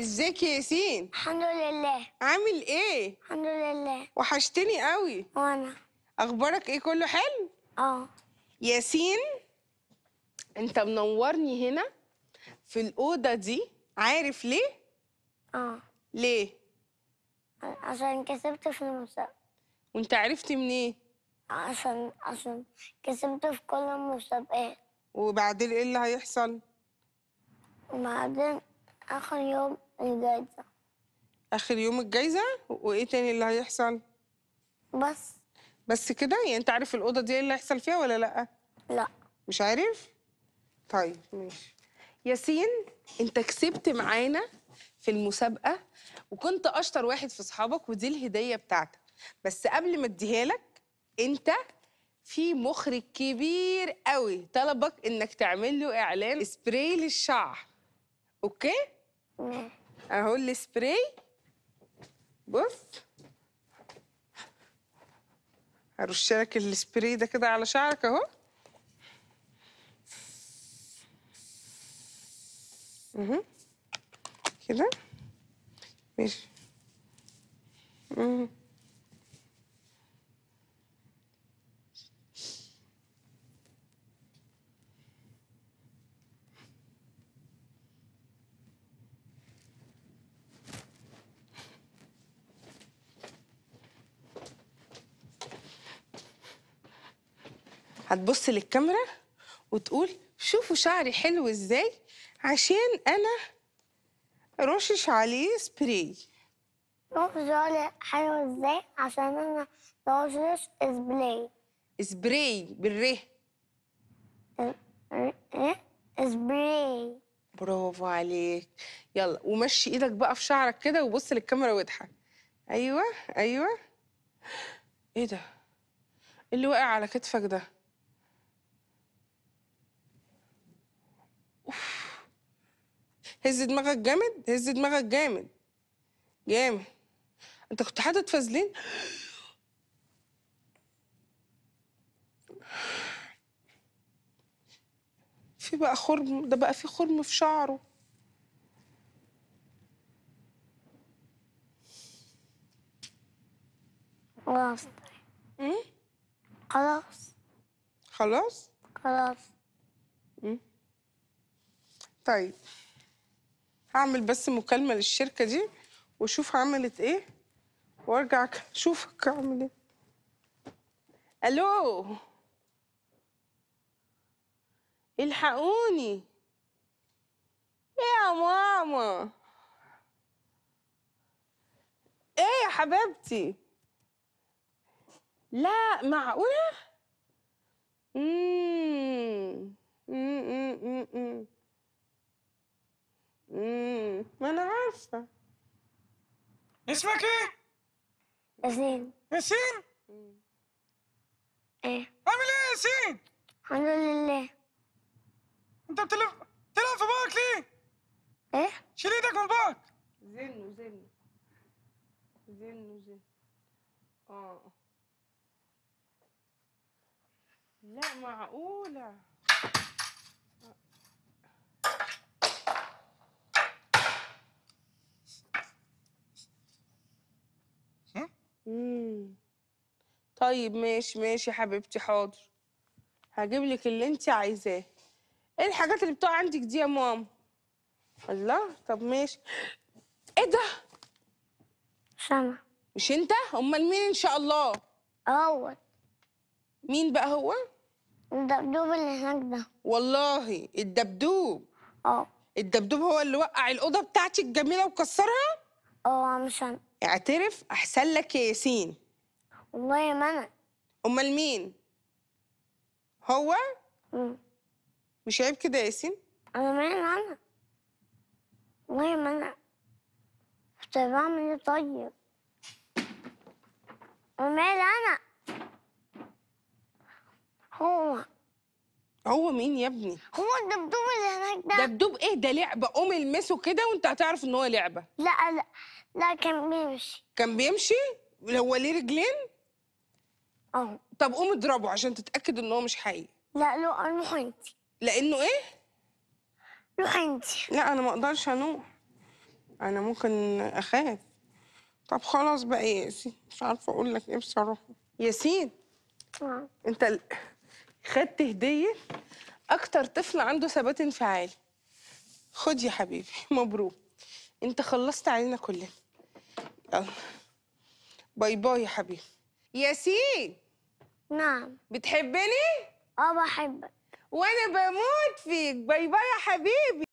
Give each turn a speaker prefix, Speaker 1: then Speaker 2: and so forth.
Speaker 1: ازيك يا ياسين الحمد لله عامل ايه الحمد لله وحشتني قوي وانا اخبارك ايه كله حلو اه ياسين انت منورني هنا في الاوضه دي عارف ليه اه ليه عشان كسبت في المسابقه وانت عرفت منين إيه؟ عشان عشان كسبت في كل المسابقات وبعدين ايه اللي هيحصل وبعدين اخر يوم الجايزة آخر يوم الجايزة وإيه تاني اللي هيحصل؟ بس بس كده يعني أنت عارف الأوضة دي إيه اللي هيحصل فيها ولا لأ؟ لأ مش عارف؟ طيب ماشي ياسين أنت كسبت معانا في المسابقة وكنت أشطر واحد في أصحابك ودي الهدية بتاعتك بس قبل ما أديها لك أنت في مخرج كبير قوي طلبك انك تعمل له اعلان سبراي للشعر اوكي اهو السبراي بص هرش لك السبراي ده كده على شعرك اهو اها كده ماشي هتبص للكاميرا وتقول شوفوا شعري حلو ازاي عشان انا رشش عليه سبراي شوفوا شعري حلو ازاي عشان انا رشش سبراي سبراي ايه سبراي برافو عليك يلا ومشي ايدك بقى في شعرك كده وبص للكاميرا واضحك ايوه ايوه ايه ده اللي واقع على كتفك ده هز دماغك جامد هز دماغك جامد جامد انت كنت حاطط فازلين في بقى خرم ده بقى في خرم في شعره خلاص امم؟ خلاص خلاص خلاص امم؟ طيب هعمل بس مكالمه للشركه دي واشوف عملت ايه وارجع اشوفك عامل ايه الو الحقوني ايه يا ماما ايه يا حبيبتي لا معقوله امم امم امم امم ما انا عارفه اسمك ايه؟ ياسين ياسين؟ ايه عامل ايه يا ياسين؟ الحمد لله انت بتلف تلعب في بقك ليه؟ ايه؟ شيل ايدك من بقك زن زن زن زنه اه لا معقوله طيب ماشي ماشي يا حبيبتي حاضر هجيب لك اللي انت عايزاه ايه الحاجات اللي بتقع عندك دي يا ماما الله طب ماشي ايه ده سما مش انت امال مين ان شاء الله هو مين بقى هو الدبدوب اللي هناك ده والله الدبدوب اه الدبدوب هو اللي وقع الاوضه بتاعتك الجميله وكسرها اه عمشان اعترف احسن لك يا ياسين والله يا منى امال مين هو مم. مش عيب كده يا ياسين انا مين انا والله يا منى طب اعمل ايه طيب امال انا هو مين يا ابني؟ هو الدبدوب اللي هناك ده دبدوب ايه ده لعبه قوم المسه كده وانت هتعرف ان هو لعبه لا لا لا كان بيمشي كان بيمشي هو ليه رجلين؟ اه طب قوم اضربه عشان تتاكد ان هو مش حقيقي لا لو انوح انت لانه ايه؟ روح انت لا انا ما اقدرش انوح انا ممكن اخاف طب خلاص بقى يا ياسين مش عارفه اقول لك ايه بصراحه ياسين آه. انت ال... خدت هديه اكتر طفل عنده ثبات انفعالي خد يا حبيبي مبروك انت خلصت علينا كلنا يلا باي باي يا حبيبي ياسين نعم بتحبني اه بحبك وانا بموت فيك باي باي يا حبيبي